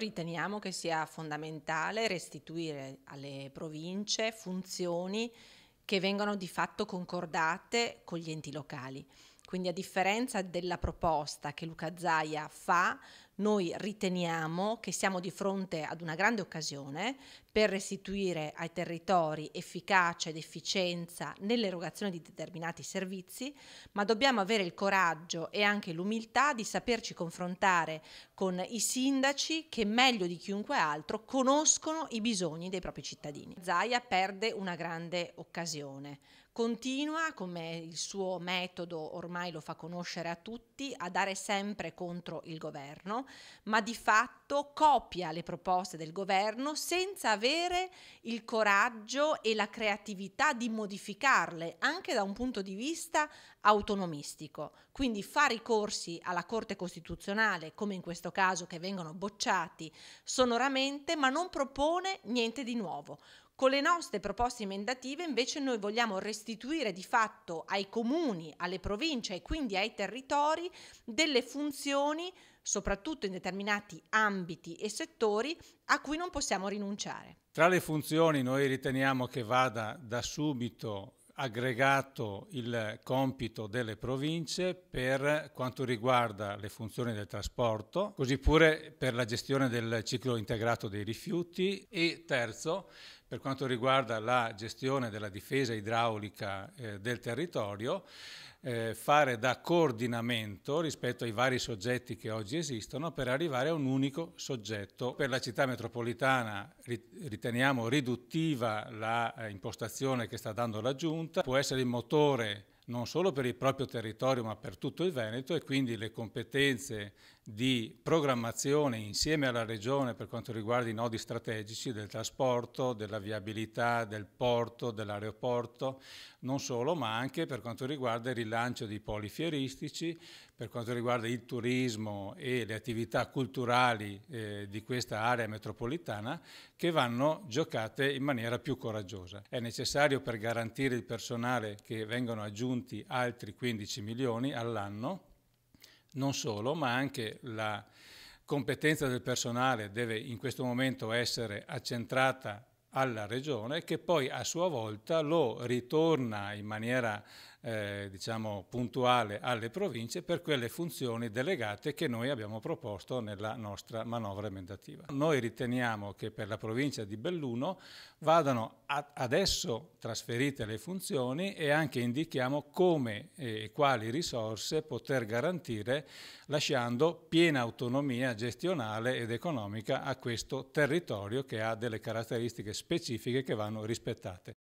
riteniamo che sia fondamentale restituire alle province funzioni che vengono di fatto concordate con gli enti locali. Quindi a differenza della proposta che Luca Zaia fa, noi riteniamo che siamo di fronte ad una grande occasione per restituire ai territori efficacia ed efficienza nell'erogazione di determinati servizi, ma dobbiamo avere il coraggio e anche l'umiltà di saperci confrontare con i sindaci che meglio di chiunque altro conoscono i bisogni dei propri cittadini. Zaia perde una grande occasione continua, come il suo metodo ormai lo fa conoscere a tutti, a dare sempre contro il governo, ma di fatto copia le proposte del governo senza avere il coraggio e la creatività di modificarle anche da un punto di vista autonomistico. Quindi fa ricorsi alla Corte Costituzionale, come in questo caso che vengono bocciati sonoramente, ma non propone niente di nuovo. Con le nostre proposte emendative invece noi vogliamo restituire di fatto ai comuni, alle province e quindi ai territori delle funzioni, soprattutto in determinati ambiti e settori, a cui non possiamo rinunciare. Tra le funzioni noi riteniamo che vada da subito aggregato il compito delle province per quanto riguarda le funzioni del trasporto, così pure per la gestione del ciclo integrato dei rifiuti e terzo per quanto riguarda la gestione della difesa idraulica eh, del territorio, eh, fare da coordinamento rispetto ai vari soggetti che oggi esistono per arrivare a un unico soggetto. Per la città metropolitana riteniamo riduttiva l'impostazione eh, che sta dando la Giunta, può essere il motore non solo per il proprio territorio ma per tutto il Veneto e quindi le competenze di programmazione insieme alla Regione per quanto riguarda i nodi strategici del trasporto, della viabilità, del porto, dell'aeroporto, non solo ma anche per quanto riguarda il rilancio dei poli fieristici, per quanto riguarda il turismo e le attività culturali eh, di questa area metropolitana che vanno giocate in maniera più coraggiosa. È necessario per garantire il personale che vengono aggiunti aggiunti altri 15 milioni all'anno, non solo, ma anche la competenza del personale deve in questo momento essere accentrata alla regione che poi a sua volta lo ritorna in maniera eh, diciamo, puntuale alle province per quelle funzioni delegate che noi abbiamo proposto nella nostra manovra emendativa. Noi riteniamo che per la provincia di Belluno vadano adesso trasferite le funzioni e anche indichiamo come e quali risorse poter garantire lasciando piena autonomia gestionale ed economica a questo territorio che ha delle caratteristiche specifiche che vanno rispettate.